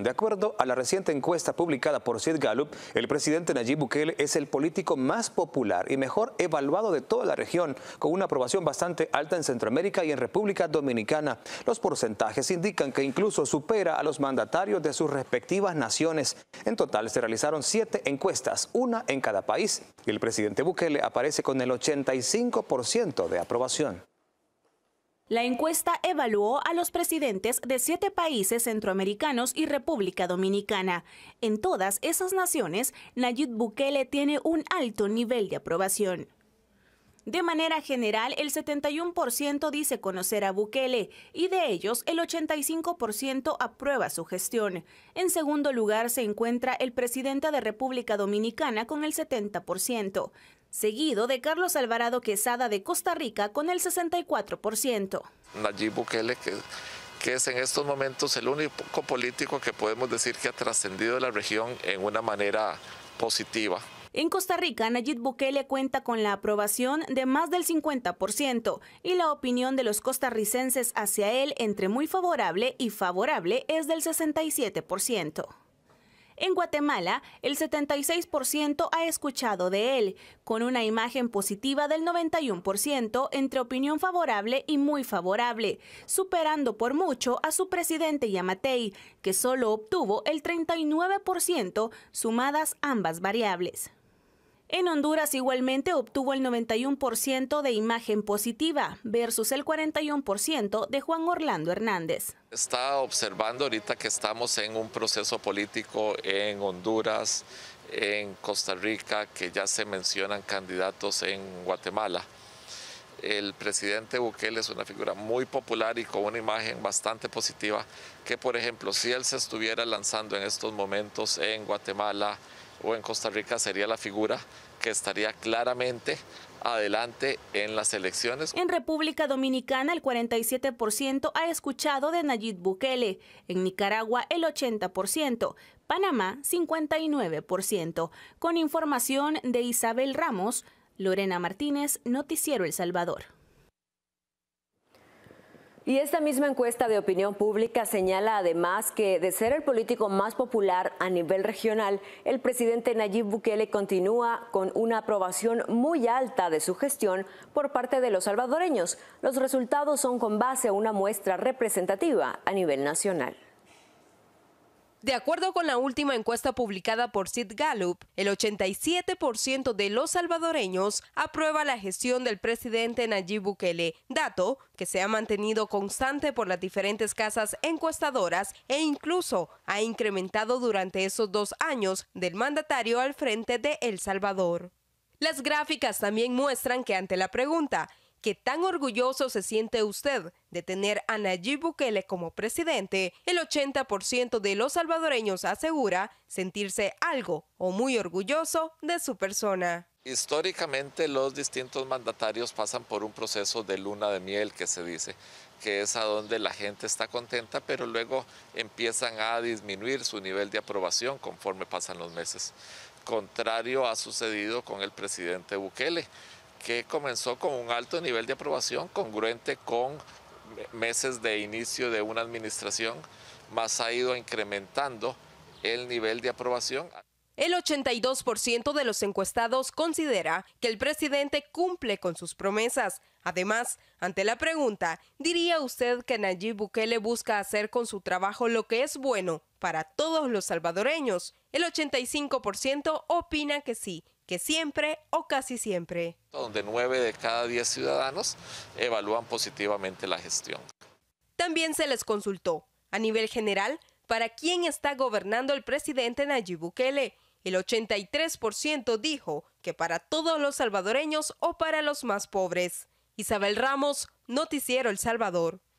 De acuerdo a la reciente encuesta publicada por Sid Gallup, el presidente Nayib Bukele es el político más popular y mejor evaluado de toda la región, con una aprobación bastante alta en Centroamérica y en República Dominicana. Los porcentajes indican que incluso supera a los mandatarios de sus respectivas naciones. En total se realizaron siete encuestas, una en cada país, y el presidente Bukele aparece con el 85% de aprobación. La encuesta evaluó a los presidentes de siete países centroamericanos y República Dominicana. En todas esas naciones, Nayib Bukele tiene un alto nivel de aprobación. De manera general, el 71% dice conocer a Bukele y de ellos el 85% aprueba su gestión. En segundo lugar se encuentra el presidente de República Dominicana con el 70%, seguido de Carlos Alvarado Quesada de Costa Rica con el 64%. Nayib Bukele, que, que es en estos momentos el único político que podemos decir que ha trascendido la región en una manera positiva. En Costa Rica, Nayib Bukele cuenta con la aprobación de más del 50% y la opinión de los costarricenses hacia él entre muy favorable y favorable es del 67%. En Guatemala, el 76% ha escuchado de él, con una imagen positiva del 91% entre opinión favorable y muy favorable, superando por mucho a su presidente Yamatei, que solo obtuvo el 39%, sumadas ambas variables. En Honduras igualmente obtuvo el 91% de imagen positiva versus el 41% de Juan Orlando Hernández. Está observando ahorita que estamos en un proceso político en Honduras, en Costa Rica, que ya se mencionan candidatos en Guatemala el presidente Bukele es una figura muy popular y con una imagen bastante positiva, que por ejemplo, si él se estuviera lanzando en estos momentos en Guatemala, o en Costa Rica sería la figura que estaría claramente adelante en las elecciones. En República Dominicana el 47% ha escuchado de Nayib Bukele, en Nicaragua el 80%, Panamá 59%. Con información de Isabel Ramos, Lorena Martínez, Noticiero El Salvador. Y esta misma encuesta de opinión pública señala además que de ser el político más popular a nivel regional, el presidente Nayib Bukele continúa con una aprobación muy alta de su gestión por parte de los salvadoreños. Los resultados son con base a una muestra representativa a nivel nacional. De acuerdo con la última encuesta publicada por Sid Gallup, el 87% de los salvadoreños aprueba la gestión del presidente Nayib Bukele, dato que se ha mantenido constante por las diferentes casas encuestadoras e incluso ha incrementado durante esos dos años del mandatario al frente de El Salvador. Las gráficas también muestran que ante la pregunta, ¿Qué tan orgulloso se siente usted de tener a Nayib Bukele como presidente? El 80% de los salvadoreños asegura sentirse algo o muy orgulloso de su persona. Históricamente los distintos mandatarios pasan por un proceso de luna de miel que se dice, que es a donde la gente está contenta, pero luego empiezan a disminuir su nivel de aprobación conforme pasan los meses. Contrario ha sucedido con el presidente Bukele que comenzó con un alto nivel de aprobación congruente con meses de inicio de una administración, más ha ido incrementando el nivel de aprobación. El 82% de los encuestados considera que el presidente cumple con sus promesas. Además, ante la pregunta, ¿diría usted que Nayib Bukele busca hacer con su trabajo lo que es bueno para todos los salvadoreños? El 85% opina que sí siempre o casi siempre. Donde nueve de cada diez ciudadanos evalúan positivamente la gestión. También se les consultó, a nivel general, para quién está gobernando el presidente Nayib Bukele. El 83% dijo que para todos los salvadoreños o para los más pobres. Isabel Ramos, Noticiero El Salvador.